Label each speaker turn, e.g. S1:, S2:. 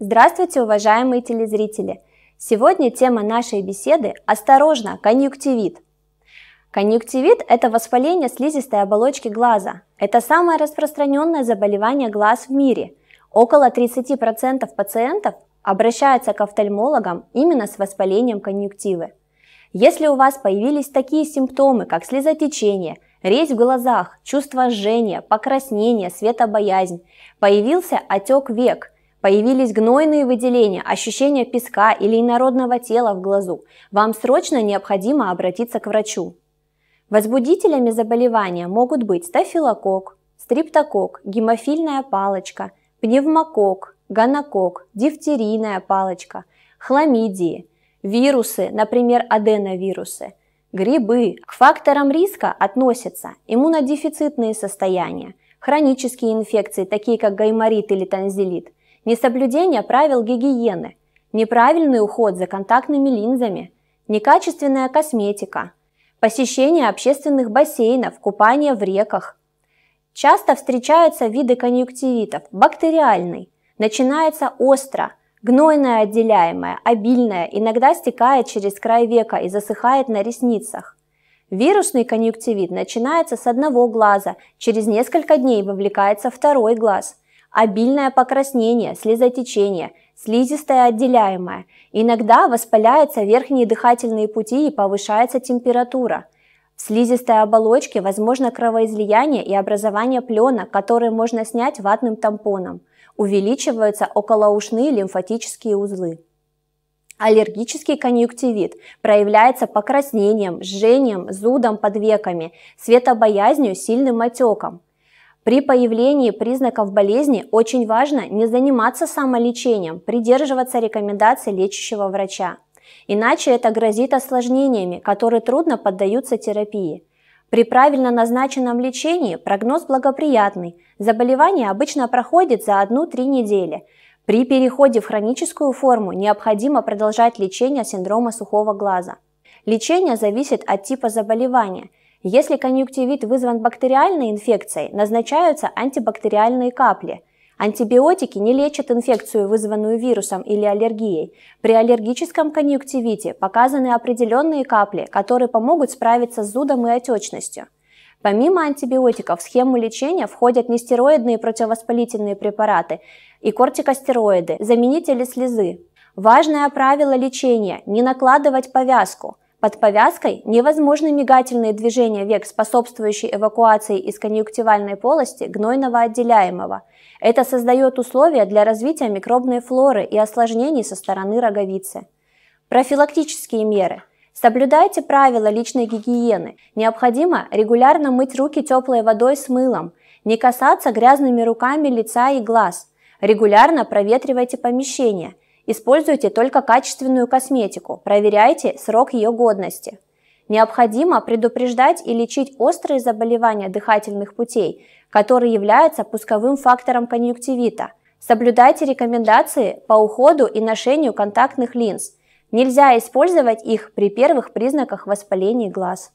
S1: Здравствуйте, уважаемые телезрители! Сегодня тема нашей беседы «Осторожно! Конъюнктивит!». Конъюнктивит – это воспаление слизистой оболочки глаза. Это самое распространенное заболевание глаз в мире. Около 30% пациентов обращаются к офтальмологам именно с воспалением конъюнктивы. Если у вас появились такие симптомы, как слезотечение, резь в глазах, чувство жжения, покраснение, светобоязнь, появился отек век – Появились гнойные выделения, ощущение песка или инородного тела в глазу. Вам срочно необходимо обратиться к врачу. Возбудителями заболевания могут быть стафилокок, стриптокок, гемофильная палочка, пневмокок, гонокок, дифтерийная палочка, хламидии, вирусы, например, аденовирусы, грибы. К факторам риска относятся иммунодефицитные состояния, хронические инфекции, такие как гайморит или танзелит, несоблюдение правил гигиены, неправильный уход за контактными линзами, некачественная косметика, посещение общественных бассейнов, купание в реках. Часто встречаются виды конъюнктивитов, бактериальный, начинается остро, гнойное отделяемое, обильное, иногда стекает через край века и засыхает на ресницах. Вирусный конъюнктивит начинается с одного глаза, через несколько дней вовлекается второй глаз – обильное покраснение, слезотечение, слизистая отделяемая. Иногда воспаляются верхние дыхательные пути и повышается температура. В слизистой оболочке возможно кровоизлияние и образование пленок, которые можно снять ватным тампоном. Увеличиваются околоушные лимфатические узлы. Аллергический конъюнктивит проявляется покраснением, жжением, зудом под веками, светобоязнью, сильным отеком. При появлении признаков болезни очень важно не заниматься самолечением, придерживаться рекомендаций лечащего врача. Иначе это грозит осложнениями, которые трудно поддаются терапии. При правильно назначенном лечении прогноз благоприятный, заболевание обычно проходит за 1-3 недели. При переходе в хроническую форму необходимо продолжать лечение синдрома сухого глаза. Лечение зависит от типа заболевания – если конъюнктивит вызван бактериальной инфекцией, назначаются антибактериальные капли. Антибиотики не лечат инфекцию, вызванную вирусом или аллергией. При аллергическом конъюнктивите показаны определенные капли, которые помогут справиться с зудом и отечностью. Помимо антибиотиков в схему лечения входят нестероидные противовоспалительные препараты и кортикостероиды, заменители слезы. Важное правило лечения – не накладывать повязку – под повязкой невозможны мигательные движения век, способствующие эвакуации из конъюнктивальной полости гнойного отделяемого. Это создает условия для развития микробной флоры и осложнений со стороны роговицы. Профилактические меры. Соблюдайте правила личной гигиены. Необходимо регулярно мыть руки теплой водой с мылом, не касаться грязными руками лица и глаз. Регулярно проветривайте помещение – Используйте только качественную косметику, проверяйте срок ее годности. Необходимо предупреждать и лечить острые заболевания дыхательных путей, которые являются пусковым фактором конъюнктивита. Соблюдайте рекомендации по уходу и ношению контактных линз. Нельзя использовать их при первых признаках воспаления глаз.